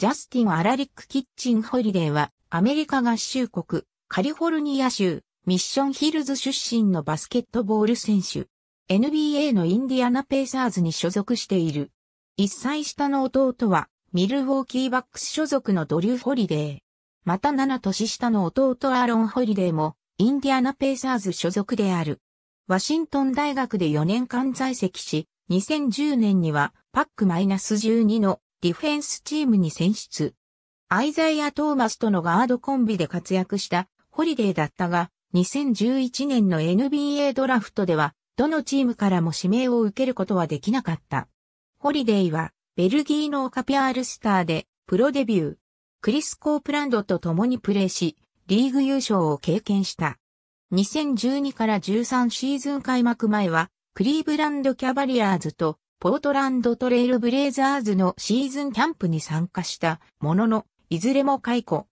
ジャスティン・アラリック・キッチン・ホリデーは、アメリカ合衆国、カリフォルニア州、ミッションヒルズ出身のバスケットボール選手。NBA のインディアナ・ペイサーズに所属している。1歳下の弟は、ミルウォーキーバックス所属のドリュー・ホリデー。また7年下の弟アーロン・ホリデーも、インディアナ・ペイサーズ所属である。ワシントン大学で4年間在籍し、2010年には、パック -12 のディフェンスチームに選出。アイザイア・トーマスとのガードコンビで活躍したホリデーだったが、2011年の NBA ドラフトでは、どのチームからも指名を受けることはできなかった。ホリデイは、ベルギーのオカピアールスターで、プロデビュー。クリス・コープランドと共にプレーし、リーグ優勝を経験した。2012から13シーズン開幕前は、クリーブランド・キャバリアーズとポートランドトレイルブレイザーズのシーズンキャンプに参加したものの、いずれも解雇。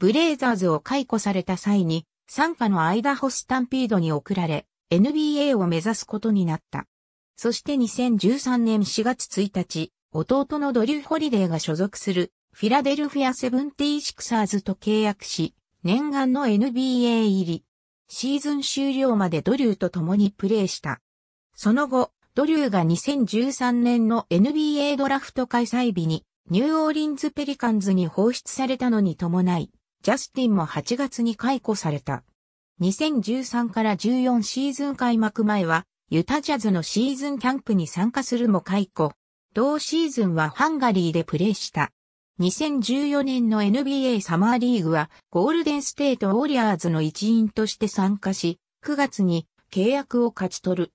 ブレイザーズを解雇された際に、参加のアイダホスタンピードに送られ、NBA を目指すことになった。そして2013年4月1日、弟のドリュー・ホリデーが所属するフィラデルフィアセブンティー・シクサーズと契約し、念願の NBA 入り。シーズン終了までドリューと共にプレーした。その後、ドリューが2013年の NBA ドラフト開催日にニューオーリンズペリカンズに放出されたのに伴い、ジャスティンも8月に解雇された。2013から14シーズン開幕前は、ユタジャズのシーズンキャンプに参加するも解雇。同シーズンはハンガリーでプレーした。2014年の NBA サマーリーグは、ゴールデンステートウォリアーズの一員として参加し、9月に契約を勝ち取る。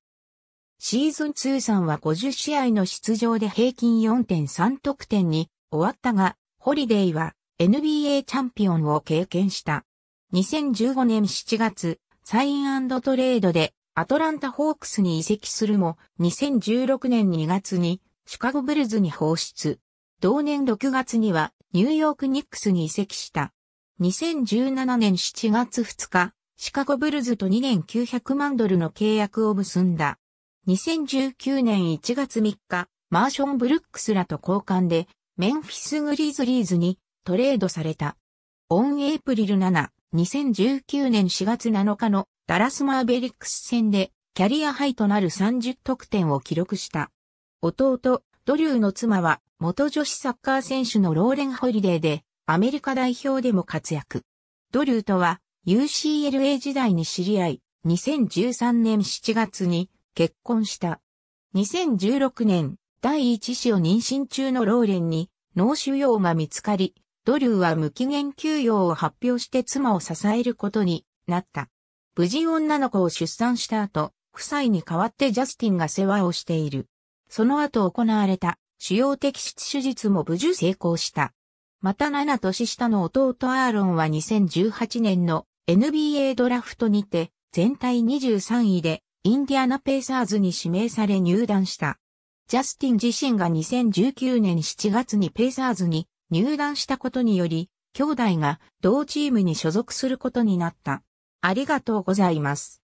シーズン通算は50試合の出場で平均4.3得点に終わったが、ホリデイは NBA チャンピオンを経験した。2015年7月、サイントレードでアトランタホークスに移籍するも、2016年2月にシカゴブルズに放出。同年6月にはニューヨークニックスに移籍した。2017年7月2日、シカゴブルズと2年900万ドルの契約を結んだ。2019年1月3日、マーション・ブルックスらと交換で、メンフィス・グリズリーズにトレードされた。オン・エイプリル7、2019年4月7日のダラス・マーベリックス戦で、キャリアハイとなる30得点を記録した。弟、ドリューの妻は、元女子サッカー選手のローレン・ホリデーで、アメリカ代表でも活躍。ドリューとは、UCLA 時代に知り合い、2013年7月に、結婚した。2016年、第一子を妊娠中のローレンに脳腫瘍が見つかり、ドリューは無期限休養を発表して妻を支えることになった。無事女の子を出産した後、夫妻に代わってジャスティンが世話をしている。その後行われた主要的出手術も無事成功した。また7年下の弟アーロンは2018年の NBA ドラフトにて全体23位でインディアナペーサーズに指名され入団した。ジャスティン自身が2019年7月にペーサーズに入団したことにより、兄弟が同チームに所属することになった。ありがとうございます。